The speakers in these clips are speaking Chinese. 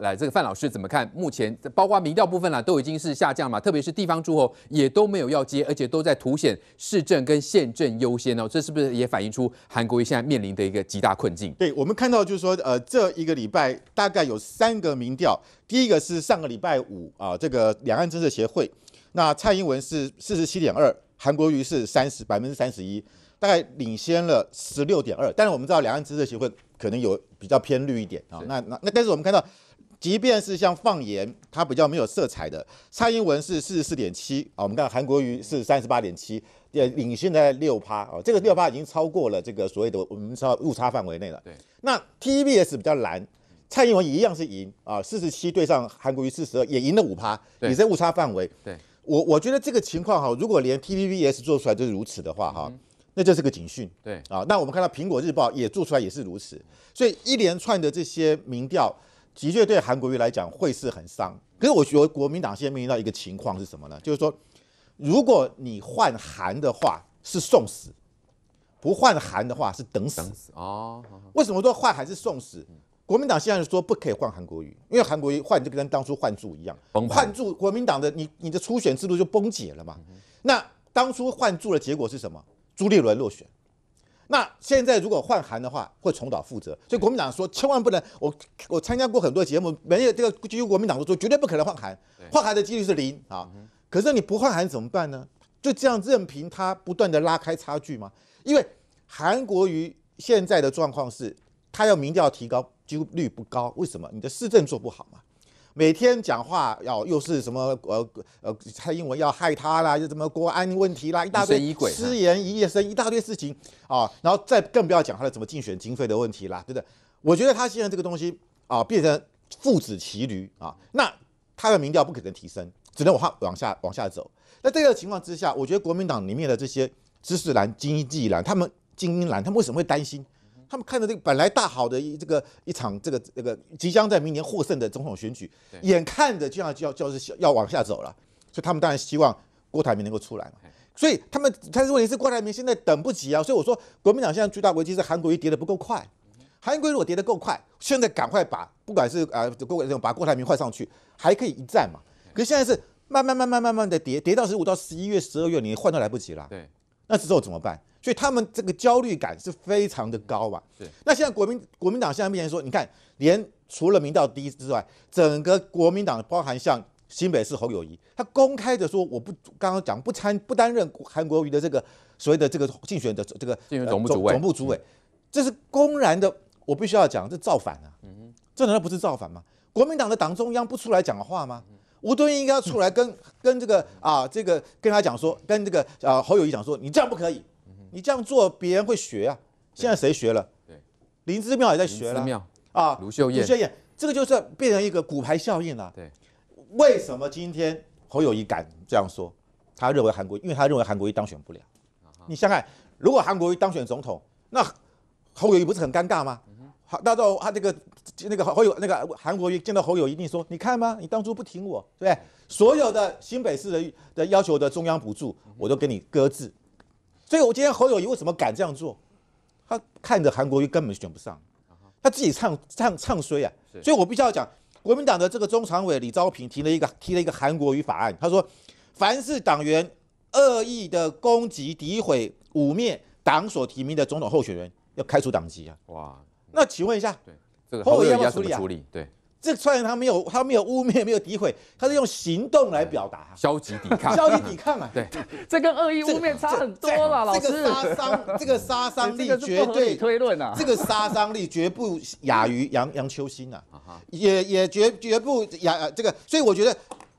来，这个范老师怎么看？目前包括民调部分啦，都已经是下降嘛，特别是地方诸侯也都没有要接，而且都在凸显市政跟县政优先哦。这是不是也反映出韩国瑜现在面临的一个极大困境？对，我们看到就是说，呃，这一个礼拜大概有三个民调，第一个是上个礼拜五啊，这个两岸知识协会，那蔡英文是四十七点二，韩国瑜是三十百分之三十一，大概领先了十六点二。但是我们知道两岸知识协会可能有比较偏绿一点啊，那那那，但是我们看到。即便是像放言，它比较没有色彩的，蔡英文是四十四点七啊，我们看韩国瑜是三十八点七，也领先在六趴啊，这个六趴已经超过了这个所谓的我们说误差范围内了。对，那 T V B S 比较蓝，蔡英文一样是赢啊，四十七对上韩国瑜四十二，也赢了五趴，也在误差范围。对我，我觉得这个情况哈，如果连 T V B S 做出来就是如此的话哈，那就是个警讯。对，啊，那我们看到苹果日报也做出来也是如此，所以一连串的这些民调。的确，对韩国瑜来讲会是很伤。可是，我觉国民党现在面临到一个情况是什么呢？就是说，如果你换韩的话是送死，不换韩的话是等死哦。为什么说换韩是送死？国民党现在说不可以换韩国瑜，因为韩国瑜换就跟当初换柱一样，换柱国民党的你你的初选制度就崩解了嘛。那当初换柱的结果是什么？朱立伦落选。那现在如果换韩的话，会重蹈覆辙。所以国民党说，千万不能。我我参加过很多节目，没有这个，乎国民党都说绝对不可能换韩，换韩的几率是零啊。可是你不换韩怎么办呢？就这样任凭他不断的拉开差距吗？因为韩国瑜现在的状况是，他要民调提高，几率不高，为什么？你的市政做不好嘛。每天讲话要又是什么呃呃蔡英文要害他啦，又什么国安问题啦，一大堆失言一夜生一大堆事情啊，然后再更不要讲他的什么竞选经费的问题啦，对不对？我觉得他现在这个东西啊，变成父子骑驴啊，那他的民调不可能提升，只能往下往下往下走。那这个情况之下，我觉得国民党里面的这些知识蓝、经济蓝，他们精英蓝，他们为什么会担心？他们看着这个本来大好的一这个一场这个这个即将在明年获胜的总统选举，眼看着就要就要就是要往下走了，所以他们当然希望郭台铭能够出来嘛。所以他们但是问题是郭台铭现在等不及啊。所以我说国民党现在最大危机是韩国瑜跌得不够快。韩国瑜如果跌得够快，现在赶快把不管是啊郭管种把郭台铭换上去还可以一战嘛。可现在是慢慢慢慢慢慢的跌，跌到十五到十一月十二月你换都来不及了。对，那之后怎么办？所以他们这个焦虑感是非常的高嘛？对。那现在国民国民党现在面前说，你看，连除了民调低之外，整个国民党包含像新北市侯友谊，他公开的说，我不刚刚讲不参不担任韩国瑜的这个所谓的这个竞选的这个总总部主委，这是公然的。我必须要讲，这造反啊！这难道不是造反吗？国民党的党中央不出来讲话吗？吴敦义应该出来跟跟这个啊这个跟他讲说，跟这个啊侯友谊讲说，你这样不可以。你这样做，别人会学啊！现在谁学了？对，林芝妙也在学了啊！卢秀燕，卢秀燕，这个就是变成一个骨牌效应了。对，为什么今天侯友谊敢这样说？他认为韩国因为他认为韩国瑜当选不了。你想想，如果韩国瑜当选总统，那侯友谊不是很尴尬吗？好，到时候他这个那个侯友那个韩国瑜见到侯友谊，定说你看吗？你当初不听我，对不对？所有的新北市的的要求的中央补助，我都给你搁置。所以，我今天侯友谊为什么敢这样做？他看着韩国瑜根本选不上，他自己唱唱唱衰啊。所以，我必须要讲，国民党的这个中常委李昭平提了一个提了一个韩国瑜法案，他说，凡是党员恶意的攻击、诋毁、污蔑党所提名的总统候选人，要开除党籍啊。哇，那请问一下，对这个侯友谊要怎么处理？对。这虽然他没有，他没有污蔑，没有诋毁，他是用行动来表达，消极抵抗，消极抵抗啊！对。这跟恶意污蔑差很多了，老师。这个杀伤，这个杀伤力绝对推论啊，这个杀伤力绝不亚于杨杨秋兴啊，也也绝绝不亚这个，所以我觉得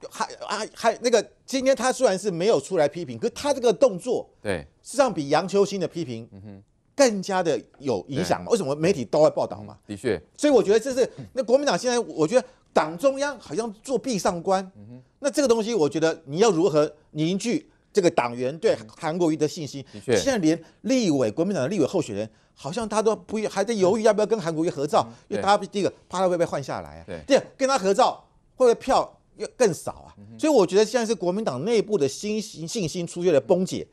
还啊还那个，今天他虽然是没有出来批评，可他这个动作对，实际上比杨秋兴的批评，嗯哼。更加的有影响，为什么媒体都会报道嘛？的确，所以我觉得这是那国民党现在，我觉得党中央好像做壁上关。那这个东西，我觉得你要如何凝聚这个党员对韩国瑜的信心？的确，现在连立委国民党立委候选人，好像他都不还在犹豫要不要跟韩国瑜合照，因为他第一个怕他会被换下来啊。对，跟他合照会不会票更少啊？所以我觉得现在是国民党内部的信心信心出现了崩解。